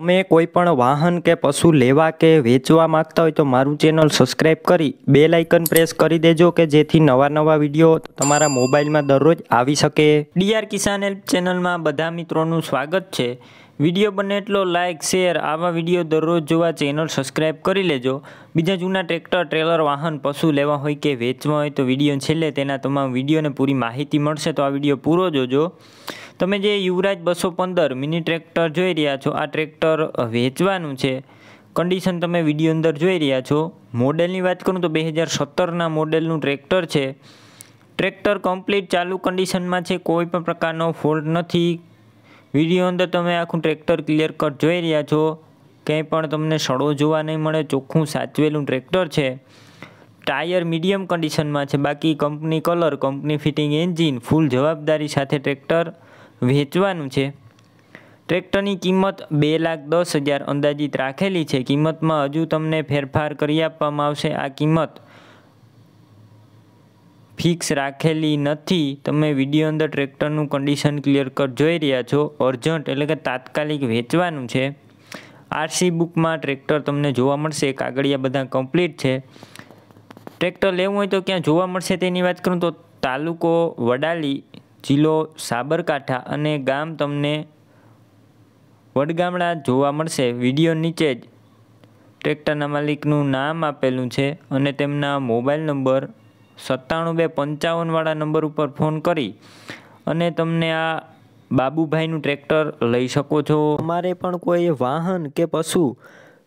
તમે કોઈ પણ વાહન કે પશુ લેવા કે વેચવા માંગતા હોય તો મારું ચેનલ સબસ્ક્રાઈબ કરી બે લાઇકન પ્રેસ કરી દેજો કે જેથી નવા નવા વિડીયો તમારા મોબાઈલમાં દરરોજ આવી શકે ડીઆર કિસાન હેલ્પ ચેનલમાં બધા મિત્રોનું સ્વાગત છે વિડીયો બને એટલો લાઇક શેર આવા વિડીયો દરરોજ જોવા ચેનલ સબસ્ક્રાઈબ કરી લેજો બીજા જૂના ટ્રેક્ટર ટ્રેલર વાહન પશુ લેવા હોય કે વેચવા હોય તો વિડીયો છેલ્લે તેના તમામ વિડીયોને પૂરી માહિતી મળશે તો આ વિડીયો પૂરો જોજો તમે જે યુવરાજ બસો પંદર મિની ટ્રેક્ટર જોઈ રહ્યા છો આ ટ્રેક્ટર વેચવાનું છે કન્ડિશન તમે વિડીયો અંદર જોઈ રહ્યા છો મોડેલની વાત કરું તો બે હજાર સત્તરના મોડેલનું ટ્રેક્ટર છે ટ્રેક્ટર કમ્પ્લીટ ચાલુ કન્ડિશનમાં છે કોઈ પણ પ્રકારનો ફોલ્ટ નથી વિડીયો અંદર તમે આખું ટ્રેક્ટર ક્લિયર કટ જોઈ રહ્યા છો કંઈ પણ તમને સડો જોવા નહીં મળે ચોખ્ખું સાચવેલું ટ્રેક્ટર છે ટાયર મીડિયમ કન્ડિશનમાં છે બાકી company colour company fitting engine full જવાબદારી સાથે ટ્રેક્ટર વેચવાનું છે ટ્રેક્ટરની કિંમત બે લાખ દસ હજાર અંદાજિત રાખેલી છે કિંમતમાં હજુ તમને ફેરફાર કરી આપવામાં આવશે આ કિંમત ફિક્સ રાખેલી નથી તમે વિડીયો અંદર ટ્રેક્ટરનું કન્ડિશન ક્લિયર કર જોઈ રહ્યા છો અર્જન્ટ એટલે કે તાત્કાલિક વેચવાનું છે આરસી બુકમાં ટ્રેક્ટર તમને જોવા મળશે કાગળિયા બધા કમ્પ્લીટ છે ટ્રેક્ટર લેવું હોય તો ક્યાં જોવા મળશે તેની વાત કરું તો તાલુકો વડાલી જિલ્લો સાબરકાંઠા અને ગામ તમને વડગામડા જોવા મળશે વિડીયો નીચે જ ટ્રેક્ટરના માલિકનું નામ આપેલું છે અને તેમના મોબાઈલ નંબર સત્તાણું બે પંચાવનવાળા નંબર ઉપર ફોન કરી અને તમને આ બાબુભાઈનું ટ્રેક્ટર લઈ શકો છો અમારે પણ કોઈ વાહન કે પશુ